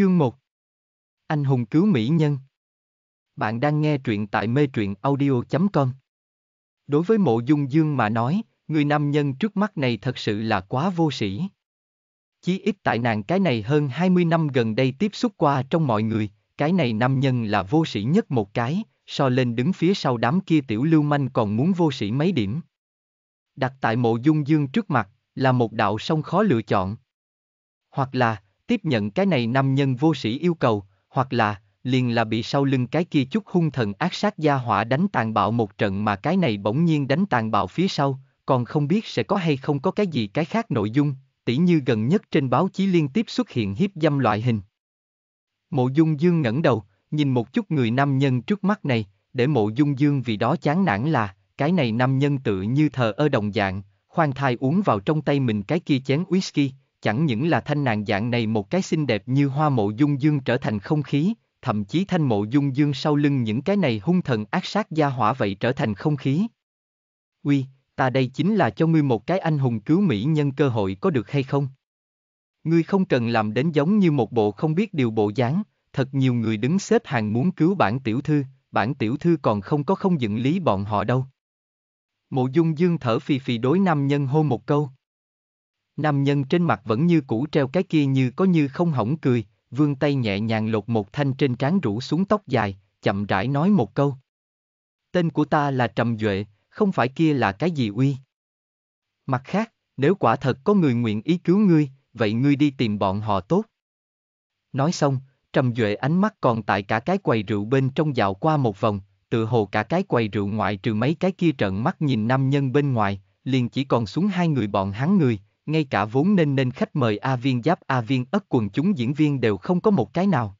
Chương 1 Anh hùng cứu mỹ nhân Bạn đang nghe truyện tại mê truyện audio.com Đối với mộ dung dương mà nói, người nam nhân trước mắt này thật sự là quá vô sĩ. Chí ít tại nàng cái này hơn 20 năm gần đây tiếp xúc qua trong mọi người, cái này nam nhân là vô sĩ nhất một cái, so lên đứng phía sau đám kia tiểu lưu manh còn muốn vô sĩ mấy điểm. Đặt tại mộ dung dương trước mặt, là một đạo sông khó lựa chọn. Hoặc là, tiếp nhận cái này nam nhân vô sĩ yêu cầu, hoặc là, liền là bị sau lưng cái kia chút hung thần ác sát gia hỏa đánh tàn bạo một trận mà cái này bỗng nhiên đánh tàn bạo phía sau, còn không biết sẽ có hay không có cái gì cái khác nội dung, tỉ như gần nhất trên báo chí liên tiếp xuất hiện hiếp dâm loại hình. Mộ Dung Dương ngẩng đầu, nhìn một chút người nam nhân trước mắt này, để Mộ Dung Dương vì đó chán nản là, cái này nam nhân tự như thờ ơ đồng dạng, khoan thai uống vào trong tay mình cái kia chén whisky, chẳng những là thanh nàng dạng này một cái xinh đẹp như hoa mộ dung dương trở thành không khí, thậm chí thanh mộ dung dương sau lưng những cái này hung thần ác sát gia hỏa vậy trở thành không khí. Uy, ta đây chính là cho ngươi một cái anh hùng cứu mỹ nhân cơ hội có được hay không? Ngươi không cần làm đến giống như một bộ không biết điều bộ dáng, thật nhiều người đứng xếp hàng muốn cứu bản tiểu thư, bản tiểu thư còn không có không dựng lý bọn họ đâu. Mộ dung dương thở phì phì đối nam nhân hô một câu. Nam nhân trên mặt vẫn như cũ treo cái kia như có như không hỏng cười, vương tay nhẹ nhàng lột một thanh trên trán rủ xuống tóc dài, chậm rãi nói một câu. Tên của ta là Trầm Duệ, không phải kia là cái gì uy. Mặt khác, nếu quả thật có người nguyện ý cứu ngươi, vậy ngươi đi tìm bọn họ tốt. Nói xong, Trầm Duệ ánh mắt còn tại cả cái quầy rượu bên trong dạo qua một vòng, tự hồ cả cái quầy rượu ngoại trừ mấy cái kia trợn mắt nhìn nam nhân bên ngoài, liền chỉ còn xuống hai người bọn hắn người, ngay cả vốn nên nên khách mời A Viên Giáp A Viên ất quần chúng diễn viên đều không có một cái nào.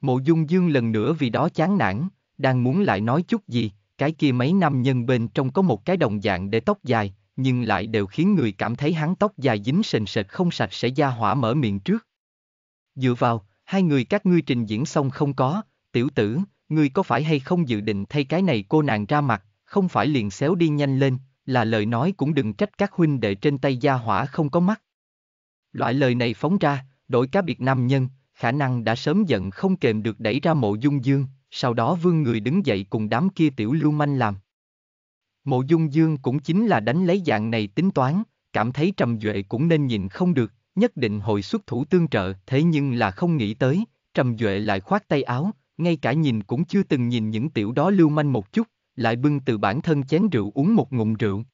Mộ Dung Dương lần nữa vì đó chán nản, đang muốn lại nói chút gì, cái kia mấy năm nhân bên trong có một cái đồng dạng để tóc dài, nhưng lại đều khiến người cảm thấy hắn tóc dài dính sền sệt không sạch sẽ ra hỏa mở miệng trước. Dựa vào, hai người các ngươi trình diễn xong không có, tiểu tử, ngươi có phải hay không dự định thay cái này cô nàng ra mặt, không phải liền xéo đi nhanh lên, là lời nói cũng đừng trách các huynh đệ trên tay gia hỏa không có mắt. Loại lời này phóng ra, đổi cá biệt nam nhân, khả năng đã sớm giận không kềm được đẩy ra mộ dung dương, sau đó vương người đứng dậy cùng đám kia tiểu lưu manh làm. Mộ dung dương cũng chính là đánh lấy dạng này tính toán, cảm thấy trầm duệ cũng nên nhìn không được, nhất định hồi xuất thủ tương trợ, thế nhưng là không nghĩ tới, trầm duệ lại khoát tay áo, ngay cả nhìn cũng chưa từng nhìn những tiểu đó lưu manh một chút, lại bưng từ bản thân chén rượu uống một ngụm rượu.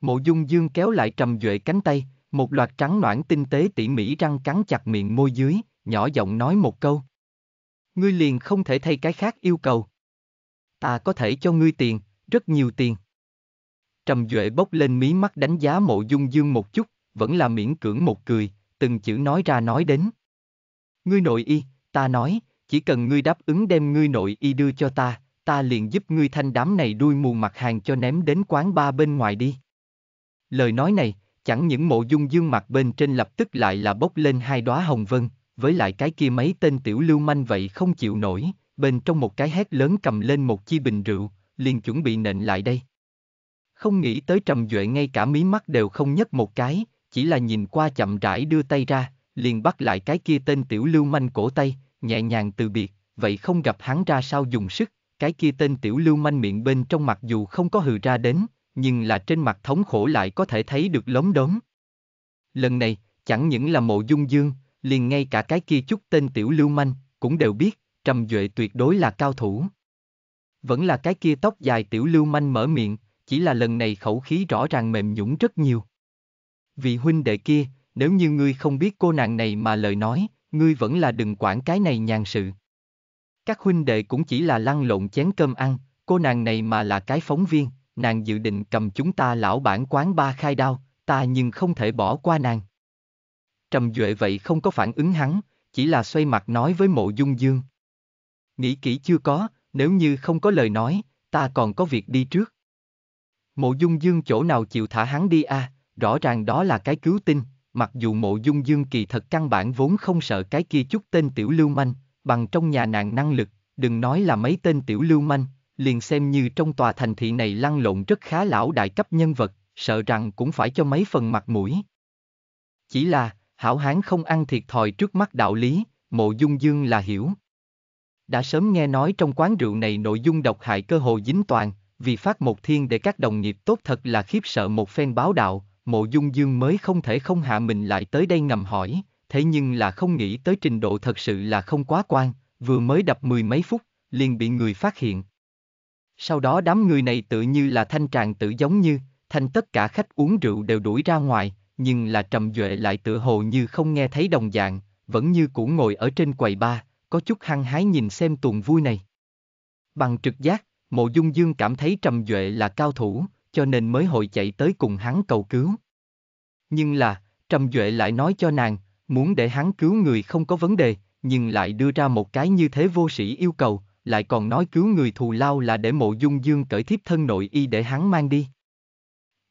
Mộ dung dương kéo lại trầm duệ cánh tay, một loạt trắng noãn tinh tế tỉ mỉ răng cắn chặt miệng môi dưới, nhỏ giọng nói một câu. Ngươi liền không thể thay cái khác yêu cầu. Ta có thể cho ngươi tiền, rất nhiều tiền. Trầm Duệ bốc lên mí mắt đánh giá mộ dung dương một chút, vẫn là miễn cưỡng một cười, từng chữ nói ra nói đến. Ngươi nội y, ta nói, chỉ cần ngươi đáp ứng đem ngươi nội y đưa cho ta, ta liền giúp ngươi thanh đám này đuôi mù mặt hàng cho ném đến quán ba bên ngoài đi. Lời nói này, chẳng những mộ dung dương mặt bên trên lập tức lại là bốc lên hai đóa hồng vân, với lại cái kia mấy tên tiểu lưu manh vậy không chịu nổi, bên trong một cái hét lớn cầm lên một chi bình rượu, liền chuẩn bị nện lại đây. Không nghĩ tới Trầm Duệ ngay cả mí mắt đều không nhấc một cái, chỉ là nhìn qua chậm rãi đưa tay ra, liền bắt lại cái kia tên tiểu lưu manh cổ tay, nhẹ nhàng từ biệt, vậy không gặp hắn ra sao dùng sức, cái kia tên tiểu lưu manh miệng bên trong mặc dù không có hừ ra đến, nhưng là trên mặt thống khổ lại có thể thấy được lóng đốm. Lần này, chẳng những là mộ dung dương, liền ngay cả cái kia chút tên tiểu lưu manh, cũng đều biết, Trầm Duệ tuyệt đối là cao thủ. Vẫn là cái kia tóc dài tiểu lưu manh mở miệng, chỉ là lần này khẩu khí rõ ràng mềm nhũng rất nhiều. Vị huynh đệ kia, nếu như ngươi không biết cô nàng này mà lời nói, ngươi vẫn là đừng quản cái này nhàn sự. Các huynh đệ cũng chỉ là lăn lộn chén cơm ăn, cô nàng này mà là cái phóng viên, nàng dự định cầm chúng ta lão bản quán ba khai đao, ta nhưng không thể bỏ qua nàng. Trầm Duệ vậy không có phản ứng hắn, chỉ là xoay mặt nói với mộ dung dương. Nghĩ kỹ chưa có, nếu như không có lời nói, ta còn có việc đi trước. Mộ dung dương chỗ nào chịu thả hắn đi à, rõ ràng đó là cái cứu tinh, mặc dù mộ dung dương kỳ thật căn bản vốn không sợ cái kia chút tên tiểu lưu manh, bằng trong nhà nàng năng lực, đừng nói là mấy tên tiểu lưu manh, liền xem như trong tòa thành thị này lăn lộn rất khá lão đại cấp nhân vật, sợ rằng cũng phải cho mấy phần mặt mũi. Chỉ là, hảo hán không ăn thiệt thòi trước mắt đạo lý, mộ dung dương là hiểu. Đã sớm nghe nói trong quán rượu này nội dung độc hại cơ hồ dính toàn, vì phát một thiên để các đồng nghiệp tốt thật là khiếp sợ một phen báo đạo, mộ dung dương mới không thể không hạ mình lại tới đây ngầm hỏi, thế nhưng là không nghĩ tới trình độ thật sự là không quá quan, vừa mới đập mười mấy phút, liền bị người phát hiện. Sau đó đám người này tự như là thanh tràng tự giống như, thanh tất cả khách uống rượu đều đuổi ra ngoài, nhưng là trầm duệ lại tựa hồ như không nghe thấy đồng dạng, vẫn như cũ ngồi ở trên quầy ba, có chút hăng hái nhìn xem tuần vui này. Bằng trực giác, mộ dung dương cảm thấy trầm duệ là cao thủ, cho nên mới hội chạy tới cùng hắn cầu cứu. Nhưng là, trầm duệ lại nói cho nàng, Muốn để hắn cứu người không có vấn đề, nhưng lại đưa ra một cái như thế vô sĩ yêu cầu, lại còn nói cứu người thù lao là để mộ dung dương cởi thiếp thân nội y để hắn mang đi.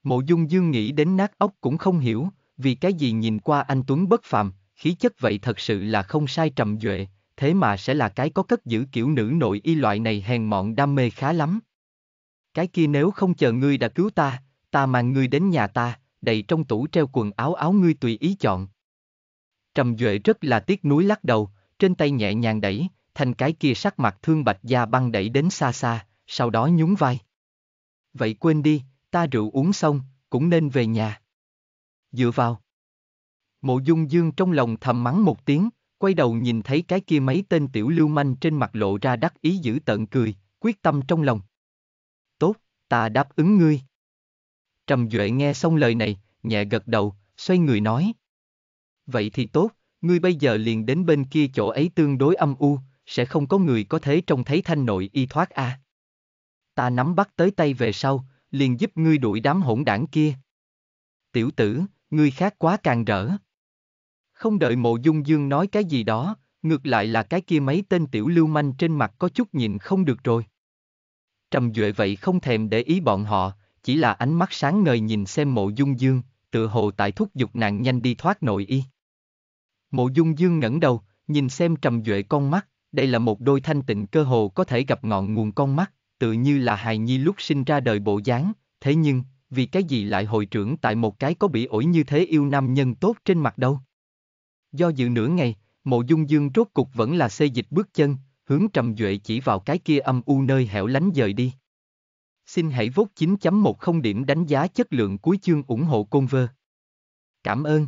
Mộ dung dương nghĩ đến nát ốc cũng không hiểu, vì cái gì nhìn qua anh Tuấn bất phàm, khí chất vậy thật sự là không sai trầm duệ, thế mà sẽ là cái có cất giữ kiểu nữ nội y loại này hèn mọn đam mê khá lắm. Cái kia nếu không chờ ngươi đã cứu ta, ta mang ngươi đến nhà ta, đầy trong tủ treo quần áo áo ngươi tùy ý chọn, Trầm Duệ rất là tiếc nuối lắc đầu, trên tay nhẹ nhàng đẩy, thành cái kia sắc mặt thương bạch da băng đẩy đến xa xa, sau đó nhún vai. Vậy quên đi, ta rượu uống xong, cũng nên về nhà. Dựa vào. Mộ dung dương trong lòng thầm mắng một tiếng, quay đầu nhìn thấy cái kia mấy tên tiểu lưu manh trên mặt lộ ra đắc ý giữ tận cười, quyết tâm trong lòng. Tốt, ta đáp ứng ngươi. Trầm Duệ nghe xong lời này, nhẹ gật đầu, xoay người nói, Vậy thì tốt, ngươi bây giờ liền đến bên kia chỗ ấy tương đối âm u, sẽ không có người có thể trông thấy thanh nội y thoát a. À. Ta nắm bắt tới tay về sau, liền giúp ngươi đuổi đám hỗn đảng kia. Tiểu tử, ngươi khác quá càng rỡ. Không đợi mộ dung dương nói cái gì đó, ngược lại là cái kia mấy tên tiểu lưu manh trên mặt có chút nhìn không được rồi. Trầm Duệ vậy không thèm để ý bọn họ, chỉ là ánh mắt sáng ngời nhìn xem mộ dung dương, tựa hồ tại thúc giục nàng nhanh đi thoát nội y. Mộ Dung Dương ngẩng đầu, nhìn xem Trầm Duệ con mắt, đây là một đôi thanh tịnh cơ hồ có thể gặp ngọn nguồn con mắt, tự như là hài nhi lúc sinh ra đời bộ dáng, thế nhưng, vì cái gì lại hồi trưởng tại một cái có bị ổi như thế yêu nam nhân tốt trên mặt đâu. Do dự nửa ngày, Mộ Dung Dương rốt cục vẫn là xê dịch bước chân, hướng Trầm Duệ chỉ vào cái kia âm u nơi hẻo lánh dời đi. Xin hãy vốt 9.10 điểm đánh giá chất lượng cuối chương ủng hộ Côn Vơ. Cảm ơn.